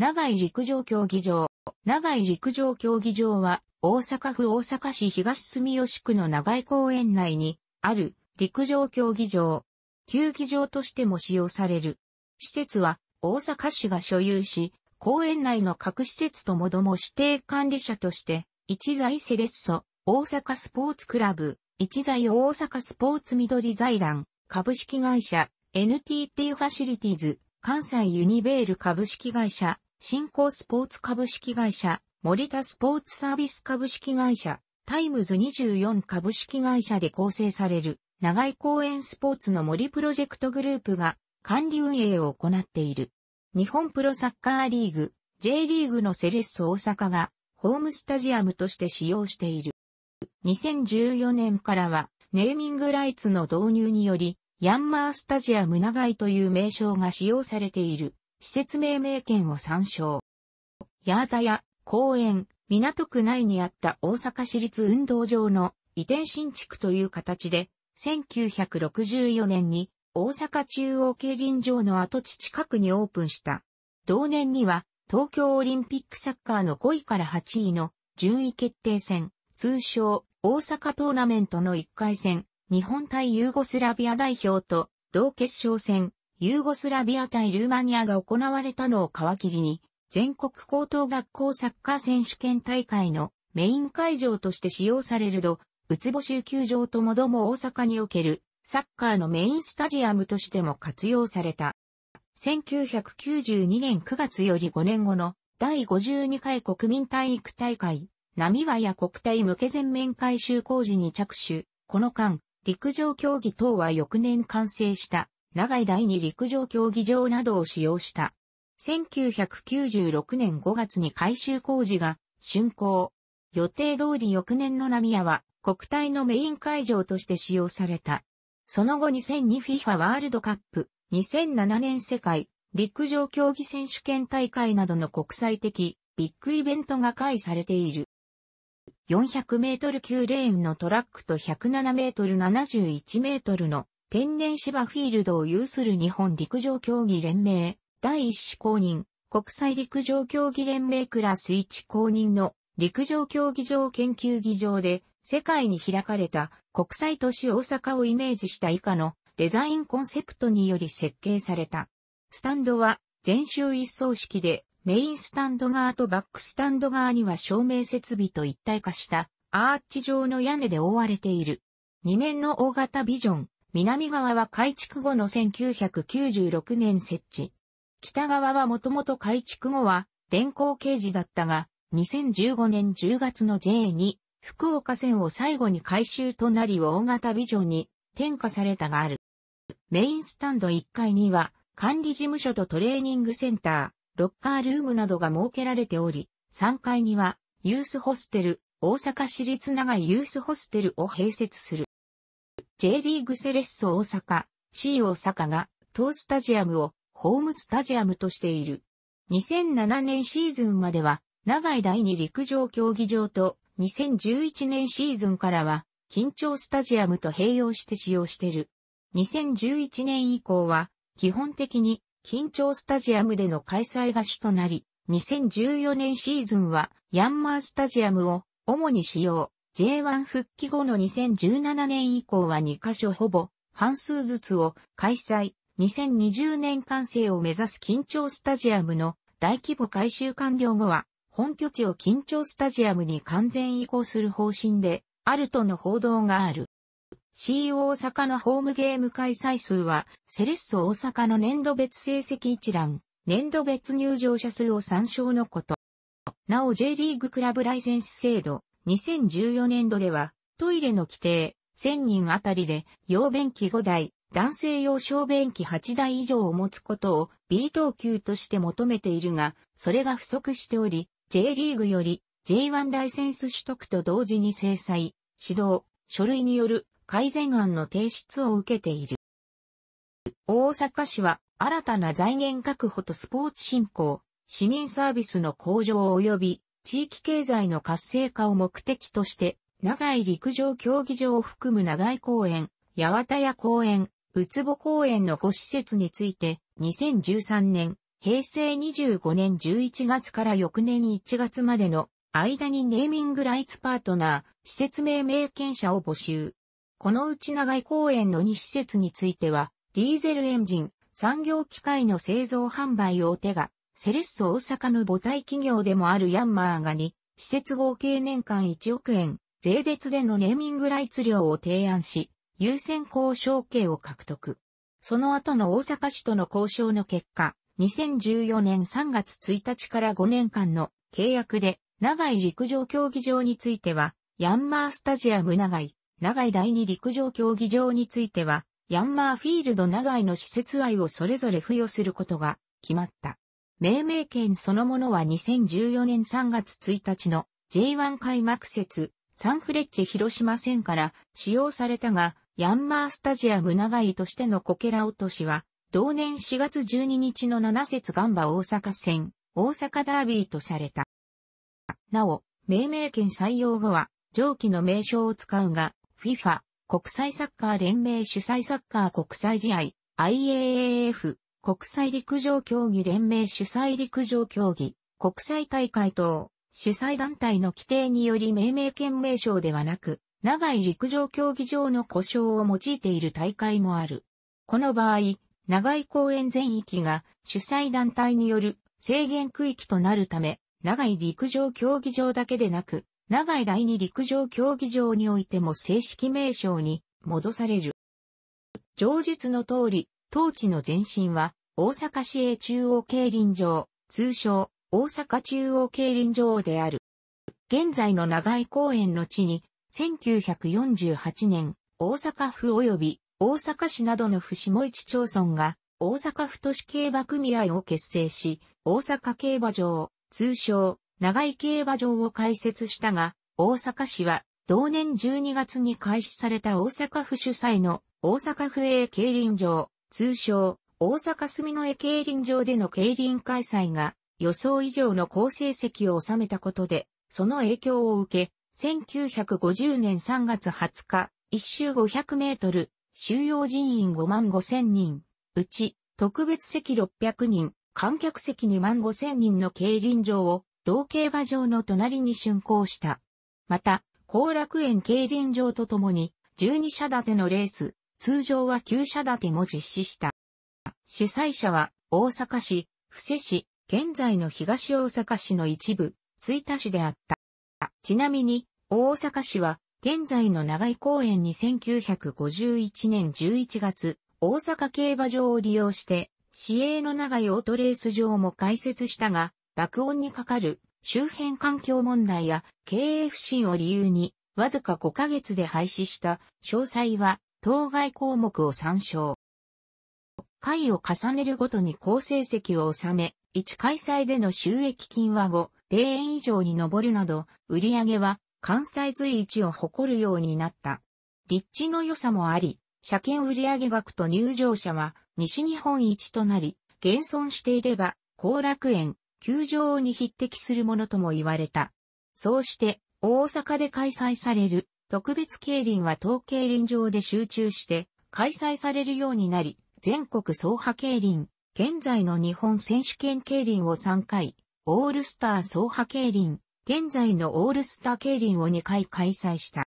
長井陸上競技場。長井陸上競技場は、大阪府大阪市東住吉区の長井公園内に、ある陸上競技場。球技場としても使用される。施設は、大阪市が所有し、公園内の各施設ともども指定管理者として、一財セレッソ、大阪スポーツクラブ、一財大阪スポーツ緑財団、株式会社、NTT ファシリティズ、関西ユニベール株式会社、新興スポーツ株式会社、森田スポーツサービス株式会社、タイムズ24株式会社で構成される、長井公園スポーツの森プロジェクトグループが、管理運営を行っている。日本プロサッカーリーグ、J リーグのセレッソ大阪が、ホームスタジアムとして使用している。2014年からは、ネーミングライツの導入により、ヤンマースタジアム長井という名称が使用されている。施設命名権を参照。八幡屋、公園、港区内にあった大阪市立運動場の移転新築という形で、1964年に大阪中央競輪場の跡地近くにオープンした。同年には東京オリンピックサッカーの5位から8位の順位決定戦、通称大阪トーナメントの1回戦、日本対ユーゴスラビア代表と同決勝戦、ユーゴスラビア対ルーマニアが行われたのを皮切りに、全国高等学校サッカー選手権大会のメイン会場として使用されるど、ウツボ州球場ともども大阪におけるサッカーのメインスタジアムとしても活用された。1992年9月より5年後の第52回国民体育大会、波和や国体向け全面改修工事に着手。この間、陸上競技等は翌年完成した。長井第二陸上競技場などを使用した。1996年5月に改修工事が竣工。予定通り翌年のナミは国体のメイン会場として使用された。その後 2002FIFA ワールドカップ、2007年世界陸上競技選手権大会などの国際的ビッグイベントが開されている。400メートル9レーンのトラックと107メートル71メートルの天然芝フィールドを有する日本陸上競技連盟、第一子公認、国際陸上競技連盟クラス1公認の陸上競技場研究議場で世界に開かれた国際都市大阪をイメージした以下のデザインコンセプトにより設計された。スタンドは全周一層式でメインスタンド側とバックスタンド側には照明設備と一体化したアーチ状の屋根で覆われている。2面の大型ビジョン、南側は改築後の1996年設置。北側はもともと改築後は電光掲示だったが、2015年10月の J2 福岡線を最後に改修となり大型ビジョンに転化されたがある。メインスタンド1階には管理事務所とトレーニングセンター、ロッカールームなどが設けられており、3階にはユースホステル、大阪市立長いユースホステルを併設する。J リーグセレッソ大阪、C 大阪が、当スタジアムをホームスタジアムとしている。2007年シーズンまでは、長井第二陸上競技場と、2011年シーズンからは、緊張スタジアムと併用して使用している。2011年以降は、基本的に、緊張スタジアムでの開催が主となり、2014年シーズンは、ヤンマースタジアムを主に使用。J1 復帰後の2017年以降は2カ所ほぼ半数ずつを開催、2020年完成を目指す緊張スタジアムの大規模改修完了後は、本拠地を緊張スタジアムに完全移行する方針で、あるとの報道がある。C 大阪のホームゲーム開催数は、セレッソ大阪の年度別成績一覧、年度別入場者数を参照のこと。なお J リーグクラブライセンス制度、2014年度では、トイレの規定、1000人あたりで、用便器5台、男性用小便器8台以上を持つことを B 等級として求めているが、それが不足しており、J リーグより J1 ライセンス取得と同時に制裁、指導、書類による改善案の提出を受けている。大阪市は新たな財源確保とスポーツ振興、市民サービスの向上及び地域経済の活性化を目的として、長井陸上競技場を含む長井公園、八幡屋公園、宇都保公園の5施設について、2013年、平成25年11月から翌年1月までの間にネーミングライツパートナー、施設命名権者を募集。このうち長井公園の2施設については、ディーゼルエンジン、産業機械の製造販売を手がセレッソ大阪の母体企業でもあるヤンマーがに、施設合計年間1億円、税別でのネーミングライツ料を提案し、優先交渉権を獲得。その後の大阪市との交渉の結果、2014年3月1日から5年間の契約で、長井陸上競技場については、ヤンマースタジアム長井、長井第二陸上競技場については、ヤンマーフィールド長井の施設愛をそれぞれ付与することが決まった。命名権そのものは2014年3月1日の J1 開幕節サンフレッチェ広島戦から使用されたが、ヤンマースタジアム長井としてのコケラ落としは、同年4月12日の7節ガンバ大阪戦、大阪ダービーとされた。なお、命名権採用後は、上記の名称を使うが、FIFA、国際サッカー連盟主催サッカー国際試合、IAAF、国際陸上競技連盟主催陸上競技、国際大会等、主催団体の規定により命名権名称ではなく、長い陸上競技場の故障を用いている大会もある。この場合、長い公園全域が主催団体による制限区域となるため、長い陸上競技場だけでなく、長い第二陸上競技場においても正式名称に戻される。上述の通り、当地の前身は、大阪市営中央競輪場、通称、大阪中央競輪場である。現在の長井公園の地に、1948年、大阪府及び大阪市などの府下市町村が、大阪府都市競馬組合を結成し、大阪競馬場、通称、長井競馬場を開設したが、大阪市は、同年12月に開始された大阪府主催の大阪府営競輪場、通称、大阪住の江競輪場での競輪開催が予想以上の好成績を収めたことで、その影響を受け、1950年3月20日、一周500メートル、収容人員5万5千人、うち特別席600人、観客席2万5千人の競輪場を同競馬場の隣に竣工した。また、後楽園競輪場とともに12社立てのレース、通常は旧社建ても実施した。主催者は大阪市、布施市、現在の東大阪市の一部、追田市であった。ちなみに、大阪市は、現在の長井公園に1951年11月、大阪競馬場を利用して、市営の長井オートレース場も開設したが、爆音にかかる周辺環境問題や経営不振を理由に、わずか5ヶ月で廃止した詳細は当該項目を参照。回を重ねるごとに好成績を収め、1開催での収益金は5、0円以上に上るなど、売上は関西随一を誇るようになった。立地の良さもあり、車検売上額と入場者は西日本一となり、現存していれば、後楽園、球場に匹敵するものとも言われた。そうして、大阪で開催される特別競輪は統競輪場で集中して開催されるようになり、全国総派競輪、現在の日本選手権競輪を3回、オールスター総派競輪、現在のオールスター競輪を2回開催した。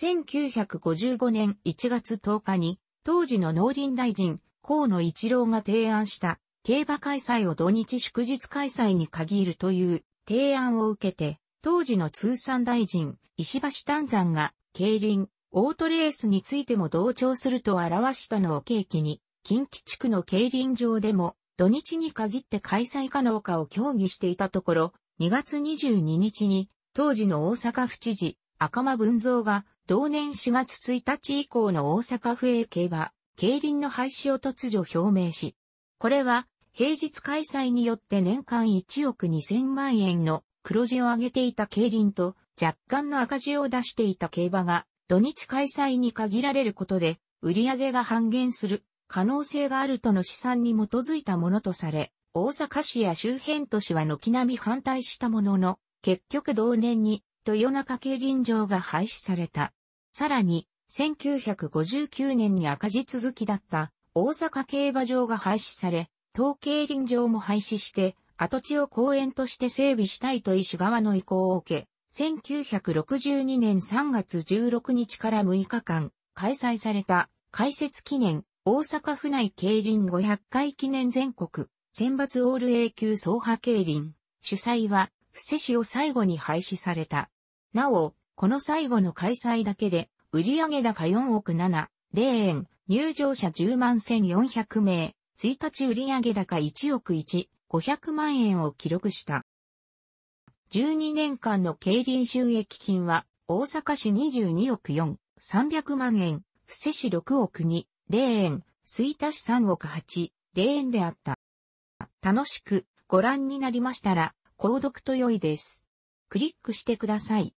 1955年1月10日に、当時の農林大臣、河野一郎が提案した競馬開催を土日祝日開催に限るという提案を受けて、当時の通産大臣、石橋丹山が、競輪、オートレースについても同調すると表したのを契機に、近畿地区の競輪場でも、土日に限って開催可能かを協議していたところ、2月22日に、当時の大阪府知事、赤間文蔵が、同年4月1日以降の大阪府営競馬、競輪の廃止を突如表明し、これは、平日開催によって年間1億2000万円の黒字を上げていた競輪と、若干の赤字を出していた競馬が、土日開催に限られることで、売上が半減する可能性があるとの試算に基づいたものとされ、大阪市や周辺都市は軒並み反対したものの、結局同年に豊中競輪場が廃止された。さらに、1959年に赤字続きだった大阪競馬場が廃止され、東競輪場も廃止して、跡地を公園として整備したいと石川側の意向を受け、1962年3月16日から6日間、開催された、開設記念、大阪府内競輪500回記念全国、選抜オール A 級総派競輪、主催は、布施市を最後に廃止された。なお、この最後の開催だけで、売上高4億7、0円、入場者10万1400名、1日売上高1億1、500万円を記録した。12年間の競輪収益金は、大阪市22億4、300万円、布施市6億2、0円、水田市3億8、0円であった。楽しくご覧になりましたら、購読と良いです。クリックしてください。